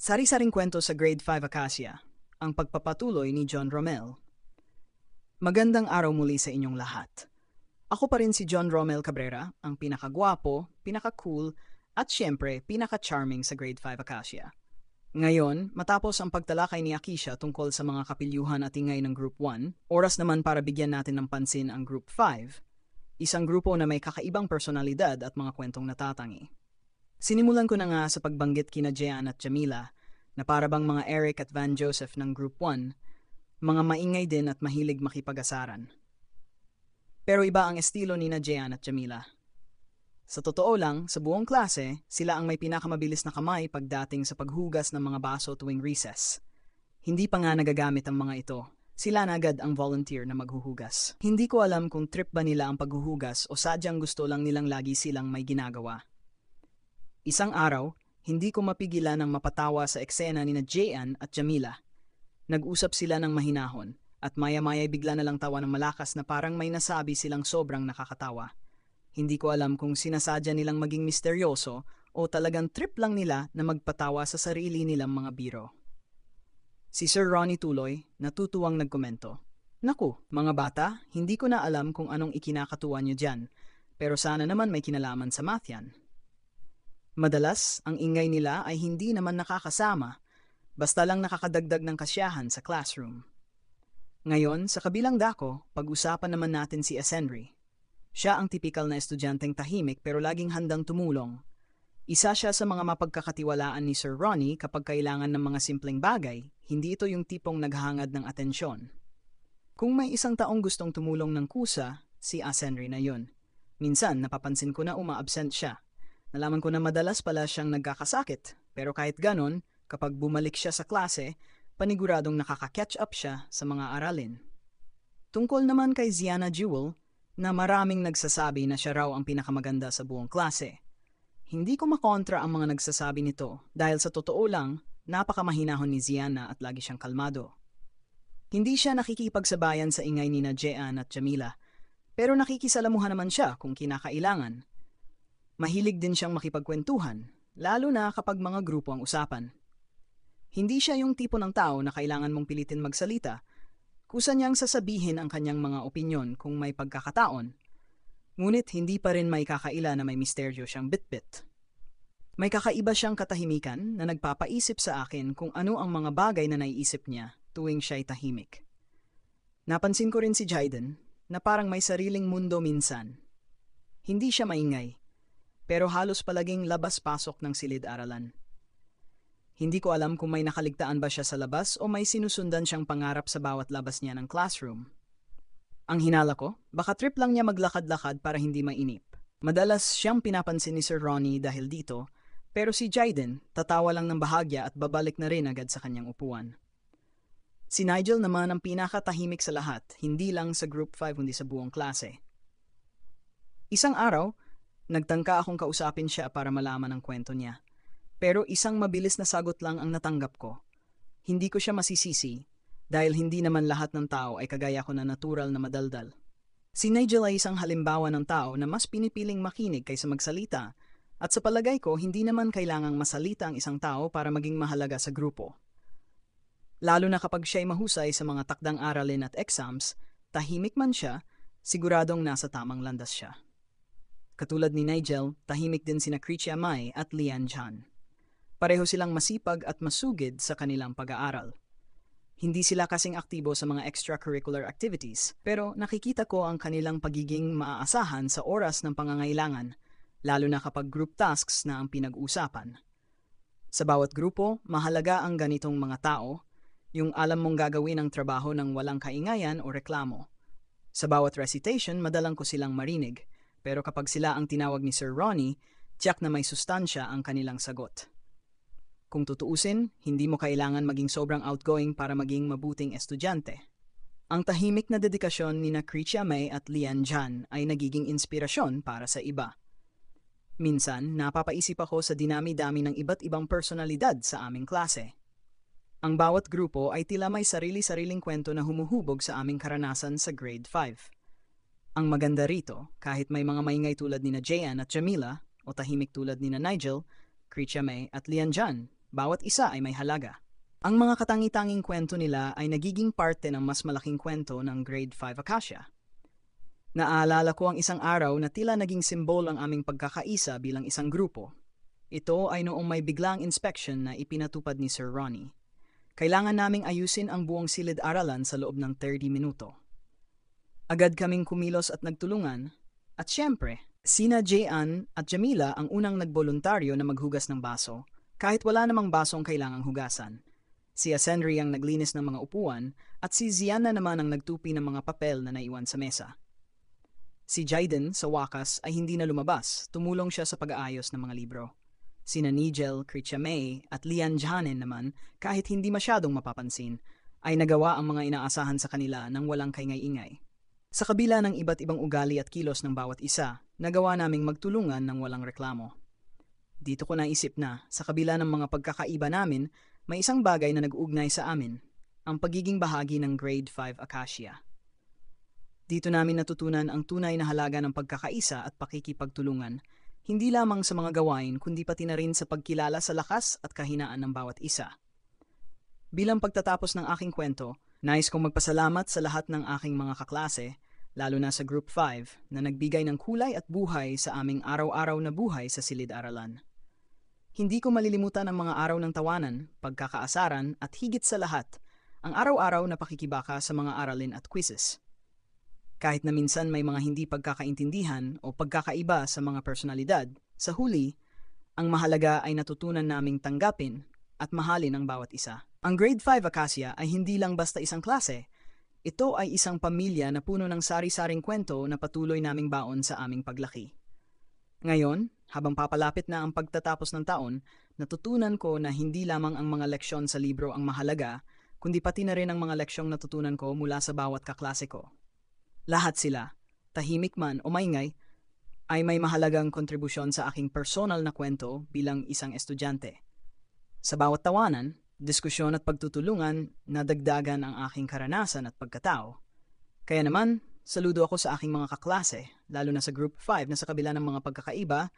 Sari-saring kwento sa Grade 5 Acacia, ang pagpapatuloy ni John Romel. Magandang araw muli sa inyong lahat. Ako pa rin si John Romel Cabrera, ang pinakagwapo, pinaka-cool, at siyempre pinaka-charming sa Grade 5 Acacia. Ngayon, matapos ang pagtalakay ni Akisha tungkol sa mga kapilyuhan at ingay ng Group 1, oras naman para bigyan natin ng pansin ang Group 5, isang grupo na may kakaibang personalidad at mga kwentong natatangi. Sinimulan ko na nga sa pagbanggit kina Jean at Jamila na para bang mga Eric at Van Joseph ng Group 1, mga maingay din at mahilig makipag-asaran. Pero iba ang estilo ni na Jean at Jamila. Sa totoo lang, sa buong klase, sila ang may pinakamabilis na kamay pagdating sa paghugas ng mga baso tuwing recess. Hindi pa nga nagagamit ang mga ito. Sila na agad ang volunteer na maghuhugas. Hindi ko alam kung trip ba nila ang paghuhugas o sadyang gusto lang nilang lagi silang may ginagawa. Isang araw, hindi ko mapigilan ang mapatawa sa eksena ni na Jayan at Jamila. Nag-usap sila ng mahinahon at maya-maya'y bigla na lang tawa ng malakas na parang may nasabi silang sobrang nakakatawa. Hindi ko alam kung sinasadya nilang maging misteryoso o talagang trip lang nila na magpatawa sa sarili nilang mga biro. Si Sir Ronnie Tuloy natutuwang nagkomento. Naku, mga bata, hindi ko na alam kung anong ikinakatuwa niyo dyan, pero sana naman may kinalaman sa math yan. Madalas, ang ingay nila ay hindi naman nakakasama, basta lang nakakadagdag ng kasiyahan sa classroom. Ngayon, sa kabilang dako, pag-usapan naman natin si Ascendry. Siya ang tipikal na estudyanteng tahimik pero laging handang tumulong. Isa siya sa mga mapagkakatiwalaan ni Sir Ronnie kapag kailangan ng mga simpleng bagay, hindi ito yung tipong naghangad ng atensyon. Kung may isang taong gustong tumulong ng kusa, si Ascendry na yun. Minsan, napapansin ko na umaabsent siya, Nalaman ko na madalas pala siyang nagkakasakit, pero kahit ganon, kapag bumalik siya sa klase, paniguradong nakaka-catch up siya sa mga aralin. Tungkol naman kay Ziana Jewel, na maraming nagsasabi na siya raw ang pinakamaganda sa buong klase. Hindi ko makontra ang mga nagsasabi nito dahil sa totoo lang, napakamahinahon ni Ziana at lagi siyang kalmado. Hindi siya nakikipagsabayan sa ingay ni na Jean at Jamila, pero nakikisalamuhan naman siya kung kinakailangan. Mahilig din siyang makipagkwentuhan, lalo na kapag mga grupo ang usapan. Hindi siya yung tipo ng tao na kailangan mong pilitin magsalita, kusa niyang sasabihin ang kanyang mga opinyon kung may pagkakataon. Ngunit hindi pa rin may kakaila na may misteryo siyang bitbit. May kakaiba siyang katahimikan na nagpapaisip sa akin kung ano ang mga bagay na naiisip niya tuwing siya'y tahimik. Napansin ko rin si Jaden na parang may sariling mundo minsan. Hindi siya maingay, pero halos palaging labas-pasok ng silid-aralan. Hindi ko alam kung may nakaligtaan ba siya sa labas o may sinusundan siyang pangarap sa bawat labas niya ng classroom. Ang hinala ko, baka trip lang niya maglakad-lakad para hindi mainip. Madalas siyang pinapansin ni Sir Ronnie dahil dito, pero si Jaden tatawa lang ng bahagya at babalik na rin agad sa kanyang upuan. Si Nigel naman ang pinakatahimik sa lahat, hindi lang sa Group 5 kundi sa buong klase. Isang araw, Nagtangka akong kausapin siya para malaman ang kwento niya. Pero isang mabilis na sagot lang ang natanggap ko. Hindi ko siya masisisi dahil hindi naman lahat ng tao ay kagaya ko na natural na madaldal. Si Nigel ay isang halimbawa ng tao na mas pinipiling makinig kaysa magsalita at sa palagay ko hindi naman kailangang masalita ang isang tao para maging mahalaga sa grupo. Lalo na kapag siya ay mahusay sa mga takdang aralin at exams, tahimik man siya, siguradong nasa tamang landas siya. Katulad ni Nigel, tahimik din sina Creechy Mai at Lian Chan. Pareho silang masipag at masugid sa kanilang pag-aaral. Hindi sila kasing aktibo sa mga extracurricular activities, pero nakikita ko ang kanilang pagiging maaasahan sa oras ng pangangailangan, lalo na kapag group tasks na ang pinag-usapan. Sa bawat grupo, mahalaga ang ganitong mga tao, yung alam mong gagawin ang trabaho ng walang kaingayan o reklamo. Sa bawat recitation, madalang ko silang marinig – pero kapag sila ang tinawag ni Sir Ronnie, tiyak na may sustansya ang kanilang sagot. Kung tutuusin, hindi mo kailangan maging sobrang outgoing para maging mabuting estudyante. Ang tahimik na dedikasyon ni na Krichia May at Lian Jan ay nagiging inspirasyon para sa iba. Minsan, napapaisip ako sa dinami-dami ng iba't ibang personalidad sa aming klase. Ang bawat grupo ay tila may sarili-sariling kwento na humuhubog sa aming karanasan sa grade 5. Ang maganda rito, kahit may mga maingay tulad ni na Jayan at Jamila o tahimik tulad ni na Nigel, Krisha May at Lianjan, bawat isa ay may halaga. Ang mga katangi-tanging kwento nila ay nagiging parte ng mas malaking kwento ng Grade 5 Akasha. Naaalala ko ang isang araw na tila naging simbolo ang aming pagkakaisa bilang isang grupo. Ito ay noong may biglang inspection na ipinatupad ni Sir Ronnie. Kailangan naming ayusin ang buong silid-aralan sa loob ng 30 minuto. Agad kaming kumilos at nagtulungan. At syempre, sina Jian at Jamila ang unang nagboluntaryo na maghugas ng baso, kahit wala namang baso ang kailangang hugasan. Si Asenri ang naglinis ng mga upuan at si Ziana naman ang nagtupi ng mga papel na naiwan sa mesa. Si Jaiden, sa wakas, ay hindi na lumabas, tumulong siya sa pag-aayos ng mga libro. Sina Nigel, Kricha May at Lian Janen naman, kahit hindi masyadong mapapansin, ay nagawa ang mga inaasahan sa kanila ng walang kaingay-ingay. Sa kabila ng iba't ibang ugali at kilos ng bawat isa, nagawa naming magtulungan ng walang reklamo. Dito ko naisip na, sa kabila ng mga pagkakaiba namin, may isang bagay na nag-uugnay sa amin, ang pagiging bahagi ng Grade 5 Acacia. Dito namin natutunan ang tunay na halaga ng pagkakaisa at pakikipagtulungan, hindi lamang sa mga gawain kundi pati na rin sa pagkilala sa lakas at kahinaan ng bawat isa. Bilang pagtatapos ng aking kwento, nais kong magpasalamat sa lahat ng aking mga kaklase, lalo na sa Group 5, na nagbigay ng kulay at buhay sa aming araw-araw na buhay sa silid-aralan. Hindi ko malilimutan ang mga araw ng tawanan, pagkakaasaran at higit sa lahat, ang araw-araw na pakikibaka sa mga aralin at quizzes. Kahit na minsan may mga hindi pagkakaintindihan o pagkakaiba sa mga personalidad, sa huli, ang mahalaga ay natutunan naming tanggapin at mahalin ang bawat isa. Ang grade 5 Acacia ay hindi lang basta isang klase. Ito ay isang pamilya na puno ng sari-saring kwento na patuloy naming baon sa aming paglaki. Ngayon, habang papalapit na ang pagtatapos ng taon, natutunan ko na hindi lamang ang mga leksyon sa libro ang mahalaga, kundi pati na rin ang mga leksyong natutunan ko mula sa bawat kaklase ko. Lahat sila, tahimik man o maingay, ay may mahalagang kontribusyon sa aking personal na kwento bilang isang estudyante. Sa bawat tawanan, diskusyon at pagtutulungan na dagdagan ang aking karanasan at pagkatao. Kaya naman, saludo ako sa aking mga kaklase, lalo na sa Group 5 na sa kabila ng mga pagkakaiba,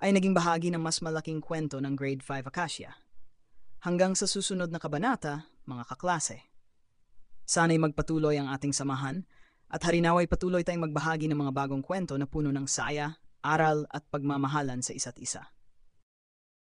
ay naging bahagi ng mas malaking kwento ng Grade 5 Acacia. Hanggang sa susunod na kabanata, mga kaklase. Sana'y magpatuloy ang ating samahan at harinaw ay patuloy tayong magbahagi ng mga bagong kwento na puno ng saya, aral at pagmamahalan sa isa't isa.